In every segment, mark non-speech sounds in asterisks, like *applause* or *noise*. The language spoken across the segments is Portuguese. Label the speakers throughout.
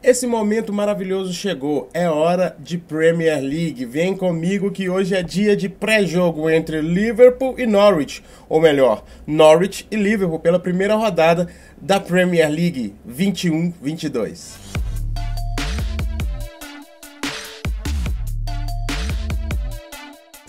Speaker 1: Esse momento maravilhoso chegou. É hora de Premier League. Vem comigo que hoje é dia de pré-jogo entre Liverpool e Norwich, ou melhor, Norwich e Liverpool pela primeira rodada da Premier League 21-22.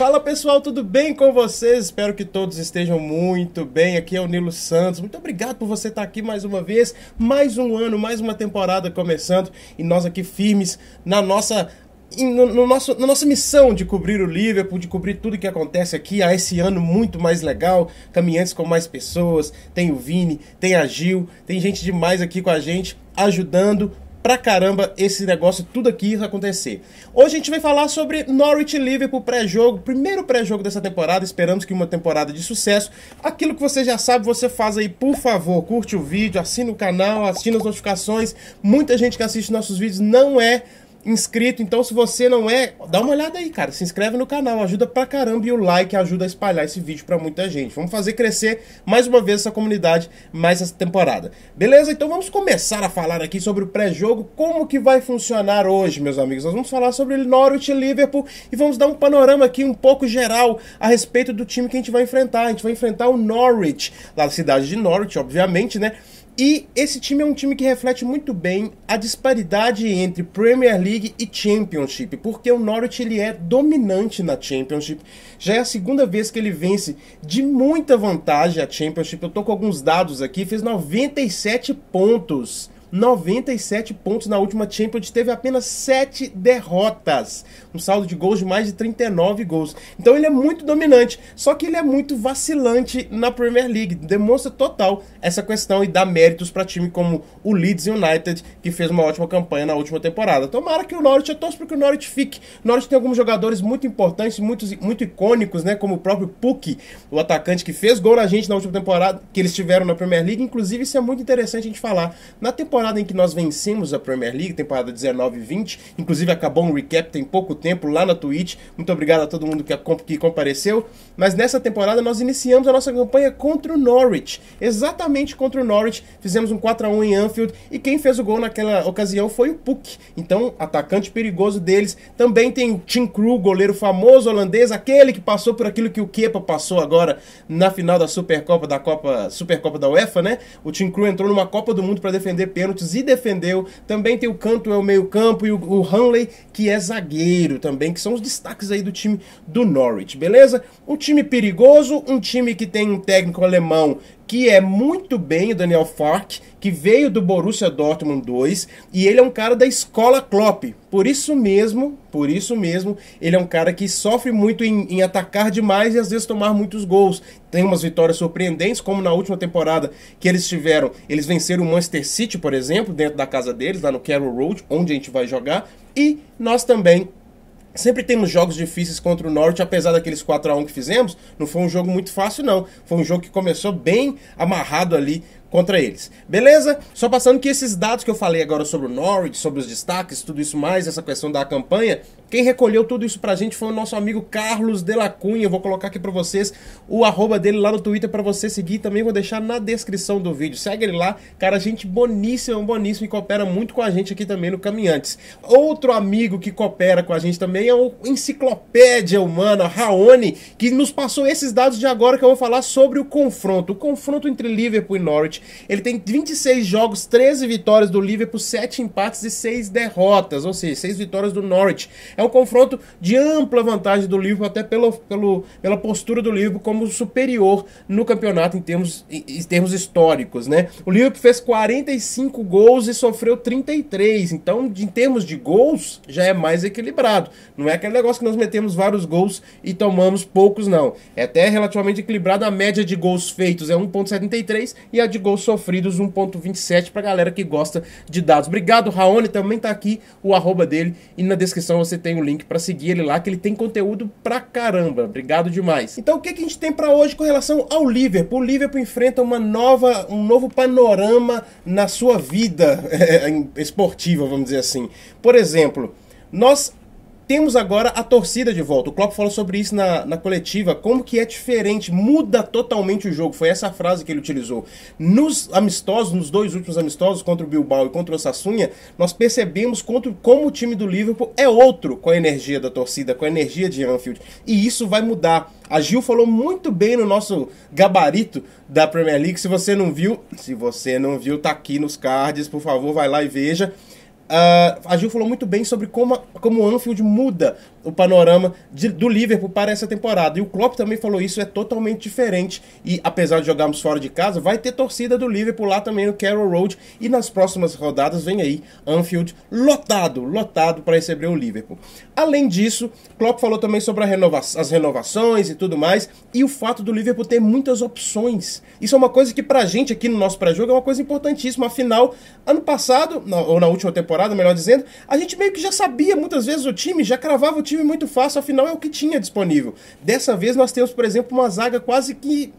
Speaker 1: Fala pessoal, tudo bem com vocês? Espero que todos estejam muito bem. Aqui é o Nilo Santos. Muito obrigado por você estar aqui mais uma vez. Mais um ano, mais uma temporada começando e nós aqui firmes na nossa no, no, nosso, na nossa missão de cobrir o Liverpool, de cobrir tudo que acontece aqui, A ah, esse ano muito mais legal, caminhantes com mais pessoas, tem o Vini, tem a Gil, tem gente demais aqui com a gente, ajudando, pra caramba esse negócio, tudo aqui acontecer. Hoje a gente vai falar sobre Norwich Liverpool pré-jogo, primeiro pré-jogo dessa temporada, esperamos que uma temporada de sucesso. Aquilo que você já sabe, você faz aí, por favor, curte o vídeo, assina o canal, assina as notificações. Muita gente que assiste nossos vídeos não é inscrito, então se você não é, dá uma olhada aí, cara. Se inscreve no canal, ajuda pra caramba e o like ajuda a espalhar esse vídeo pra muita gente. Vamos fazer crescer mais uma vez essa comunidade, mais essa temporada. Beleza? Então vamos começar a falar aqui sobre o pré-jogo, como que vai funcionar hoje, meus amigos. Nós vamos falar sobre Norwich e Liverpool e vamos dar um panorama aqui um pouco geral a respeito do time que a gente vai enfrentar. A gente vai enfrentar o Norwich, lá da cidade de Norwich, obviamente, né? E esse time é um time que reflete muito bem a disparidade entre Premier League e Championship, porque o Norwich ele é dominante na Championship. Já é a segunda vez que ele vence de muita vantagem a Championship. Eu tô com alguns dados aqui, fez 97 pontos 97 pontos na última Champions, teve apenas 7 derrotas, um saldo de gols de mais de 39 gols. Então ele é muito dominante, só que ele é muito vacilante na Premier League, demonstra total essa questão e dá méritos para time como o Leeds United, que fez uma ótima campanha na última temporada. Tomara que o Norwich, eu torço para que o Norwich fique. O Norwich tem alguns jogadores muito importantes, muito, muito icônicos, né, como o próprio Puck, o atacante que fez gol na gente na última temporada, que eles tiveram na Premier League, inclusive isso é muito interessante a gente falar. Na temporada temporada em que nós vencemos a Premier League, temporada 19 e 20, inclusive acabou um recap tem pouco tempo lá na Twitch. Muito obrigado a todo mundo que, que compareceu. Mas nessa temporada nós iniciamos a nossa campanha contra o Norwich, exatamente contra o Norwich. Fizemos um 4 a 1 em Anfield e quem fez o gol naquela ocasião foi o Puck. Então, atacante perigoso deles. Também tem Tim Krul, goleiro famoso holandês, aquele que passou por aquilo que o Kepa passou agora na final da Supercopa da Copa, Supercopa da UEFA, né? O Tim Krul entrou numa Copa do Mundo para defender pênalti pênaltis e defendeu. Também tem o Canto, é o meio-campo, e o, o Hanley, que é zagueiro também, que são os destaques aí do time do Norwich, beleza? Um time perigoso, um time que tem um técnico alemão que é muito bem o Daniel Fark, que veio do Borussia Dortmund 2, e ele é um cara da escola Klopp. Por isso mesmo, por isso mesmo, ele é um cara que sofre muito em, em atacar demais e às vezes tomar muitos gols. Tem umas vitórias surpreendentes, como na última temporada que eles tiveram. Eles venceram o Manchester City, por exemplo, dentro da casa deles, lá no Carroll Road, onde a gente vai jogar. E nós também Sempre temos jogos difíceis contra o norte apesar daqueles 4 a 1 que fizemos, não foi um jogo muito fácil não. Foi um jogo que começou bem amarrado ali contra eles. Beleza? Só passando que esses dados que eu falei agora sobre o Norwich, sobre os destaques, tudo isso mais, essa questão da campanha, quem recolheu tudo isso pra gente foi o nosso amigo Carlos de la Cunha. Eu vou colocar aqui pra vocês o arroba dele lá no Twitter pra você seguir. Também vou deixar na descrição do vídeo. Segue ele lá. Cara, gente boníssima, boníssima e coopera muito com a gente aqui também no Caminhantes. Outro amigo que coopera com a gente também é o Enciclopédia Humana, Raoni, que nos passou esses dados de agora que eu vou falar sobre o confronto. O confronto entre Liverpool e Norwich ele tem 26 jogos, 13 vitórias do Liverpool, 7 empates e 6 derrotas, ou seja, 6 vitórias do Norwich. É um confronto de ampla vantagem do Liverpool, até pelo, pelo, pela postura do Liverpool como superior no campeonato em termos, em termos históricos, né? O Liverpool fez 45 gols e sofreu 33, então em termos de gols já é mais equilibrado. Não é aquele negócio que nós metemos vários gols e tomamos poucos, não. É até relativamente equilibrado, a média de gols feitos é 1.73 e a de gols gols sofridos, 1.27 para galera que gosta de dados. Obrigado, Raoni, também tá aqui o arroba dele e na descrição você tem o link para seguir ele lá, que ele tem conteúdo pra caramba. Obrigado demais. Então o que, que a gente tem para hoje com relação ao Liverpool? O Liverpool enfrenta uma nova, um novo panorama na sua vida *laughs* é, esportiva, vamos dizer assim. Por exemplo, nós temos agora a torcida de volta. O Klopp falou sobre isso na, na coletiva, como que é diferente, muda totalmente o jogo. Foi essa frase que ele utilizou. Nos amistosos, nos dois últimos amistosos, contra o Bilbao e contra o Sassunha, nós percebemos como o time do Liverpool é outro com a energia da torcida, com a energia de Anfield. E isso vai mudar. A Gil falou muito bem no nosso gabarito da Premier League. Se você não viu, se você não viu, tá aqui nos cards, por favor, vai lá e veja. Uh, a Gil falou muito bem sobre como, como o Anfield muda o panorama de, do Liverpool para essa temporada. E o Klopp também falou isso, é totalmente diferente. E apesar de jogarmos fora de casa, vai ter torcida do Liverpool lá também no Carroll Road. E nas próximas rodadas vem aí Anfield lotado, lotado para receber o Liverpool. Além disso, Klopp falou também sobre renova as renovações e tudo mais. E o fato do Liverpool ter muitas opções. Isso é uma coisa que a gente aqui no nosso pré-jogo é uma coisa importantíssima. Afinal, ano passado, ou na última temporada, melhor dizendo, a gente meio que já sabia muitas vezes o time, já cravava o time time muito fácil, afinal é o que tinha disponível. Dessa vez nós temos, por exemplo, uma zaga quase que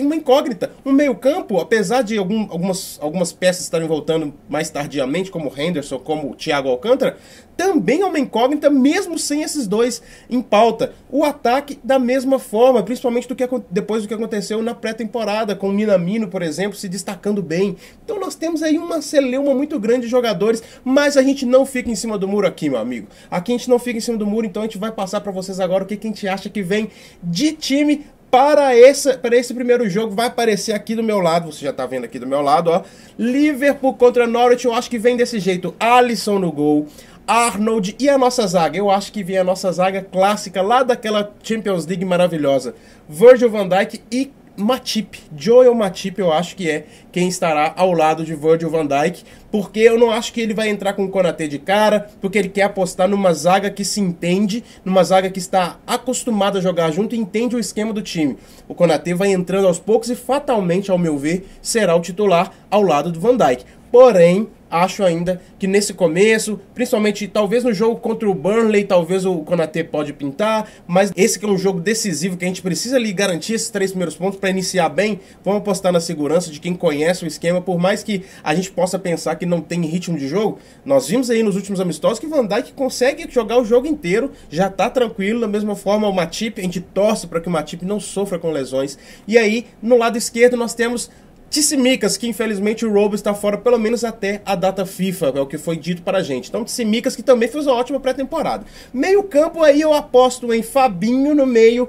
Speaker 1: uma incógnita. Um meio-campo, apesar de algum, algumas, algumas peças estarem voltando mais tardiamente, como Henderson, como Thiago Alcântara, também é uma incógnita, mesmo sem esses dois em pauta. O ataque, da mesma forma, principalmente do que, depois do que aconteceu na pré-temporada, com o Minamino, por exemplo, se destacando bem. Então nós temos aí uma celeuma muito grande de jogadores, mas a gente não fica em cima do muro aqui, meu amigo. Aqui a gente não fica em cima do muro, então a gente vai passar para vocês agora o que, que a gente acha que vem de time para esse, para esse primeiro jogo vai aparecer aqui do meu lado, você já tá vendo aqui do meu lado, ó. Liverpool contra Norwich, eu acho que vem desse jeito. Alisson no gol. Arnold e a nossa zaga. Eu acho que vem a nossa zaga clássica lá daquela Champions League maravilhosa. Virgil van Dijk e Matip, Joel Matip, eu acho que é quem estará ao lado de Virgil van Dijk, porque eu não acho que ele vai entrar com o Konaté de cara, porque ele quer apostar numa zaga que se entende, numa zaga que está acostumada a jogar junto e entende o esquema do time. O Konaté vai entrando aos poucos e fatalmente, ao meu ver, será o titular ao lado do Van Dijk. Porém, acho ainda que nesse começo, principalmente talvez no jogo contra o Burnley, talvez o Konaté pode pintar, mas esse que é um jogo decisivo que a gente precisa ali garantir esses três primeiros pontos para iniciar bem, vamos apostar na segurança de quem conhece o esquema, por mais que a gente possa pensar que não tem ritmo de jogo, nós vimos aí nos últimos amistosos que Van Dijk consegue jogar o jogo inteiro, já tá tranquilo, da mesma forma o Matip, a gente torce para que o Matip não sofra com lesões. E aí, no lado esquerdo nós temos Tissimicas, que infelizmente o Robo está fora pelo menos até a data FIFA, é o que foi dito para a gente. Então Tissimicas que também fez uma ótima pré-temporada. Meio campo aí eu aposto em Fabinho no meio,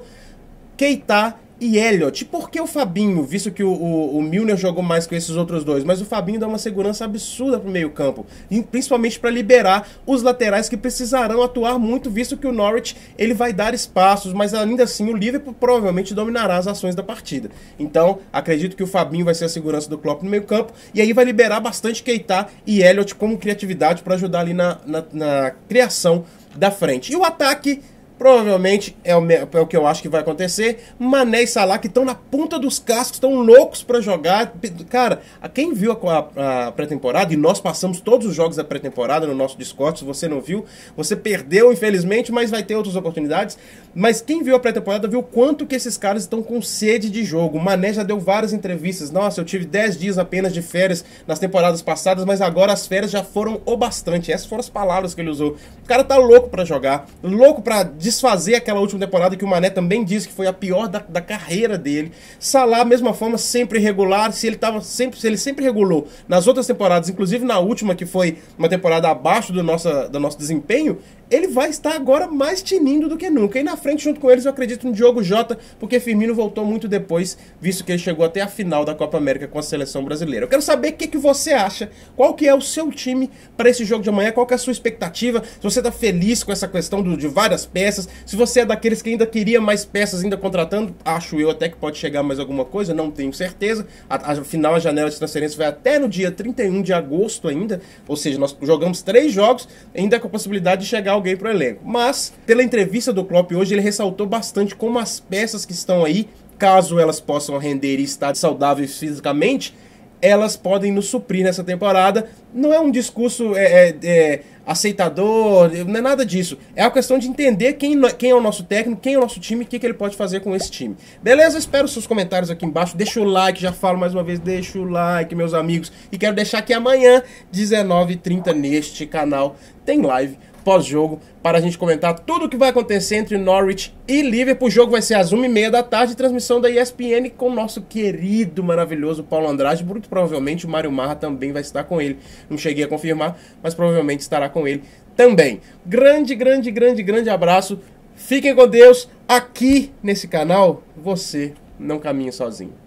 Speaker 1: Keita e Elliott. Por que o Fabinho? Visto que o, o, o, Milner jogou mais com esses outros dois, mas o Fabinho dá uma segurança absurda pro meio-campo, principalmente para liberar os laterais que precisarão atuar muito, visto que o Norwich ele vai dar espaços, mas ainda assim o Liverpool provavelmente dominará as ações da partida. Então, acredito que o Fabinho vai ser a segurança do Klopp no meio-campo e aí vai liberar bastante Keita e Elliott como criatividade para ajudar ali na, na, na criação da frente. E o ataque Provavelmente é o, é o que eu acho que vai acontecer. Mané e Salah que estão na ponta dos cascos, estão loucos para jogar. Cara, quem viu a, a, a pré-temporada, e nós passamos todos os jogos da pré-temporada no nosso Discord, se você não viu, você perdeu, infelizmente, mas vai ter outras oportunidades. Mas quem viu a pré-temporada viu quanto que esses caras estão com sede de jogo. O Mané já deu várias entrevistas. Nossa, eu tive 10 dias apenas de férias nas temporadas passadas, mas agora as férias já foram o bastante. Essas foram as palavras que ele usou. O cara tá louco para jogar, louco pra desfazer aquela última temporada que o Mané também disse que foi a pior da, da carreira dele. Salah, mesma forma, sempre regular, se ele tava sempre, se ele sempre regulou nas outras temporadas, inclusive na última que foi uma temporada abaixo do nossa, do nosso desempenho, ele vai estar agora mais tinindo do que nunca. E na frente, junto com eles, eu acredito no Diogo Jota, porque Firmino voltou muito depois, visto que ele chegou até a final da Copa América com a seleção brasileira. Eu quero saber o que, que você acha, qual que é o seu time para esse jogo de amanhã, qual que é a sua expectativa, se você está feliz com essa questão do, de várias peças, se você é daqueles que ainda queria mais peças, ainda contratando, acho eu até que pode chegar mais alguma coisa, não tenho certeza. Afinal, a janela de transferência vai até no dia 31 de agosto ainda, ou seja, nós jogamos três jogos, ainda com a possibilidade de chegar alguém para o elenco. Mas, pela entrevista do Klopp hoje, ele ressaltou bastante como as peças que estão aí, caso elas possam render e estar saudáveis fisicamente, elas podem nos suprir nessa temporada. Não é um discurso é, é, é, aceitador, não é nada disso. É a questão de entender quem, quem é o nosso técnico, quem é o nosso time, o que, que ele pode fazer com esse time. Beleza? Espero seus comentários aqui embaixo. Deixa o like, já falo mais uma vez, deixa o like, meus amigos. E quero deixar que amanhã, 19h30, neste canal, tem live pós-jogo para a gente comentar tudo o que vai acontecer entre Norwich e Liverpool. O jogo vai ser às 1h30 da tarde, transmissão da ESPN com o nosso querido, maravilhoso Paulo Andrade. Muito provavelmente o Mário Marra também vai estar com ele. Não cheguei a confirmar, mas provavelmente estará com ele também. Grande, grande, grande, grande abraço. Fiquem com Deus. Aqui nesse canal, você não caminha sozinho.